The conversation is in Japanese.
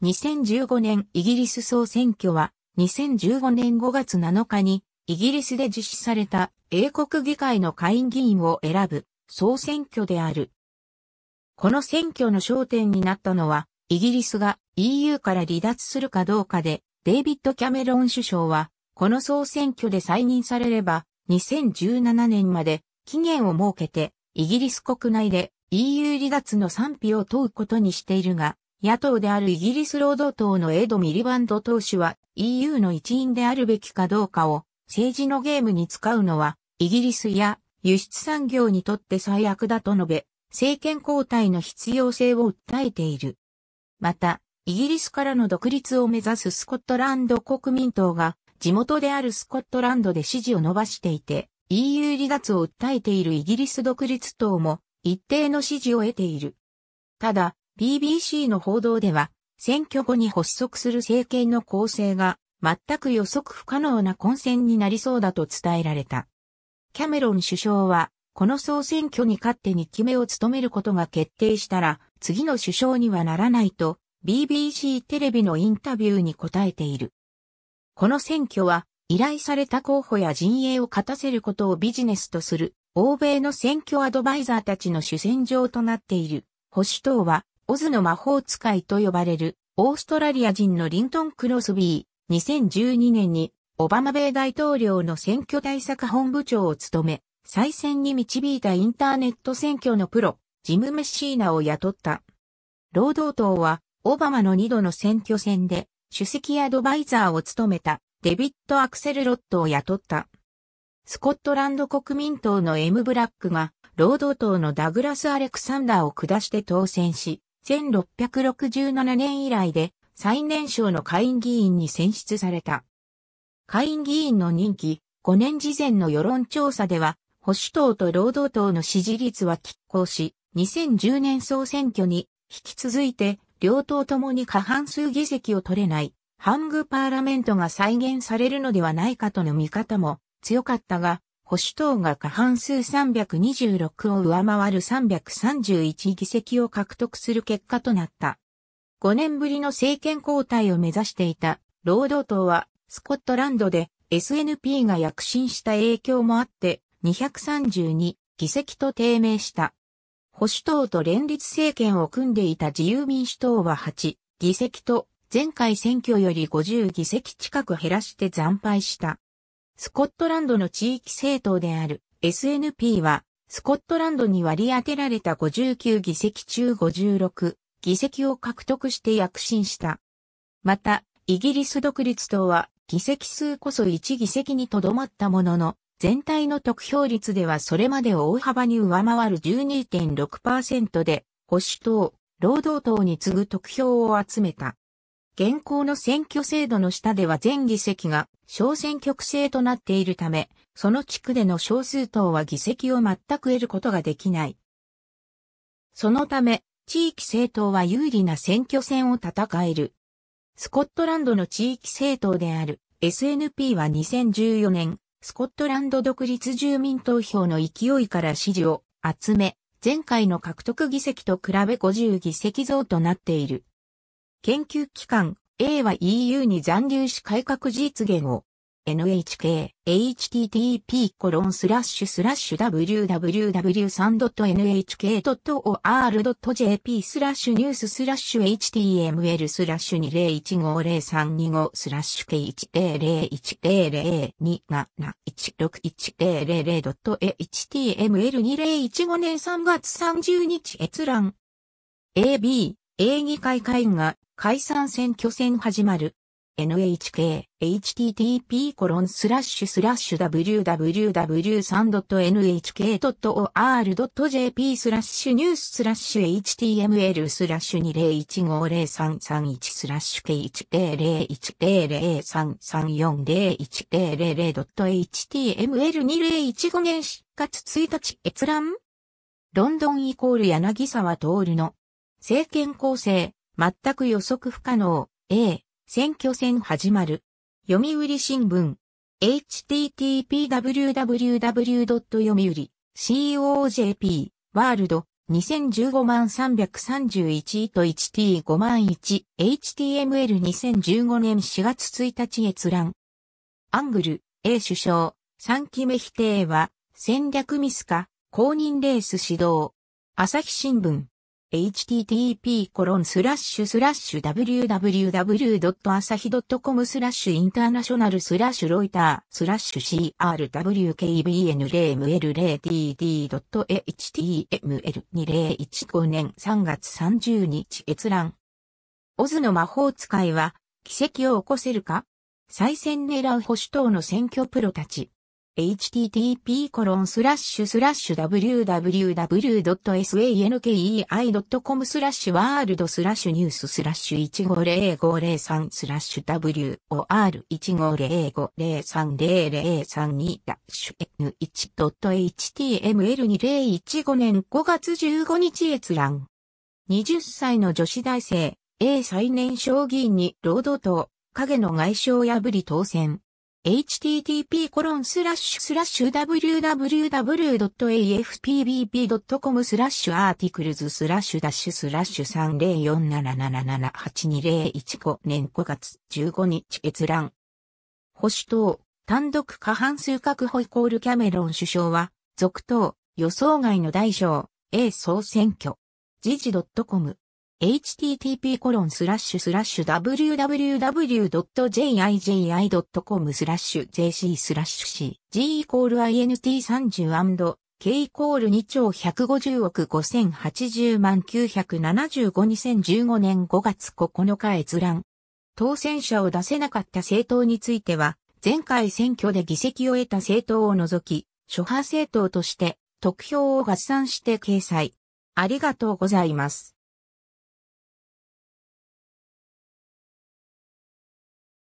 2015年イギリス総選挙は2015年5月7日にイギリスで実施された英国議会の下院議員を選ぶ総選挙である。この選挙の焦点になったのはイギリスが EU から離脱するかどうかでデイビッド・キャメロン首相はこの総選挙で再任されれば2017年まで期限を設けてイギリス国内で EU 離脱の賛否を問うことにしているが、野党であるイギリス労働党のエド・ミリバンド党首は EU の一員であるべきかどうかを政治のゲームに使うのはイギリスや輸出産業にとって最悪だと述べ、政権交代の必要性を訴えている。また、イギリスからの独立を目指すスコットランド国民党が地元であるスコットランドで支持を伸ばしていて、EU 離脱を訴えているイギリス独立党も一定の支持を得ている。ただ、BBC の報道では、選挙後に発足する政権の構成が全く予測不可能な混戦になりそうだと伝えられた。キャメロン首相は、この総選挙に勝って2期目を務めることが決定したら、次の首相にはならないと、BBC テレビのインタビューに答えている。この選挙は、依頼された候補や陣営を勝たせることをビジネスとする、欧米の選挙アドバイザーたちの主戦場となっている。保守党は、オズの魔法使いと呼ばれる、オーストラリア人のリントン・クロスビー、2012年に、オバマ米大統領の選挙対策本部長を務め、再選に導いたインターネット選挙のプロ、ジム・メッシーナを雇った。労働党は、オバマの2度の選挙戦で、首席アドバイザーを務めた、デビッド・アクセル・ロットを雇った。スコットランド国民党のエム・ブラックが、労働党のダグラス・アレクサンダーを下して当選し、1667年以来で最年少の下院議員に選出された。下院議員の任期5年時前の世論調査では、保守党と労働党の支持率は拮抗し、2010年総選挙に引き続いて両党ともに過半数議席を取れない、ハングパーラメントが再現されるのではないかとの見方も強かったが、保守党が過半数326を上回る331議席を獲得する結果となった。5年ぶりの政権交代を目指していた労働党はスコットランドで SNP が躍進した影響もあって232議席と低迷した。保守党と連立政権を組んでいた自由民主党は8議席と前回選挙より50議席近く減らして惨敗した。スコットランドの地域政党である SNP は、スコットランドに割り当てられた59議席中56議席を獲得して躍進した。また、イギリス独立党は議席数こそ1議席にとどまったものの、全体の得票率ではそれまでを大幅に上回る12.6%で、保守党、労働党に次ぐ得票を集めた。現行の選挙制度の下では全議席が小選挙区制となっているため、その地区での少数党は議席を全く得ることができない。そのため、地域政党は有利な選挙戦を戦える。スコットランドの地域政党である SNP は2014年、スコットランド独立住民投票の勢いから支持を集め、前回の獲得議席と比べ50議席増となっている。研究機関 A は EU に残留し改革実現を NHK http コロンスラッシュスラッシュ www.3.nhk.or.jp スラッシュニューススラッシュ html スラッシュ20150325スラッシュ k 1 0 1 0 0 2 7 1 6 1 0 0 0 h t m l 2 0 1 5年3月30日閲覧 AB 営議会会が解散選挙戦始まる。NHK、http コロンスラッシュスラッシュ www.3.nhk.or.jp スラッシュニューススラッシュ html スラッシュ20150331スラッシュ K100103340100.html2015 年4月1日閲覧ロンドンイコール柳沢徹の政権構成全く予測不可能。A、選挙戦始まる。読売新聞。http://www. 読売 c o j p ワールド2015万331位と 1t5 万 1html2015 年4月1日閲覧。アングル A 首相3期目否定は戦略ミスか公認レース指導。朝日新聞 http://www.asahi.com スラッシュインターナショナルスラッシュロイタースラッシュ crwkbn0ml0dd.html2015 年3月30日閲覧。オズの魔法使いは奇跡を起こせるか再選狙う保守党の選挙プロたち。http://www.sankei.com スラッシュワールドスラッシュニューススラッシュ150503スラッシュ WOR1505030032 ダッシュ N1.html2015 年5月15日閲覧。20歳の女子大生、A 最年少議員に労働党、影の外相破り当選。http://www.afpbb.com スラッシュアーティクルズスラッシュダッシュスラッシュ3 0 4 7 7 7 8 2 0 1 5年5月15日閲覧。保守党、単独過半数確保イコールキャメロン首相は、続投、予想外の大小、A 総選挙。時事 .com http://www.jiji.com スラッシュ jc スラッシュ c g イコール int30& k イコール2兆150億5080万9752015年5月9日閲覧。当選者を出せなかった政党については、前回選挙で議席を得た政党を除き、諸派政党として、得票を合算して掲載。ありがとうございます。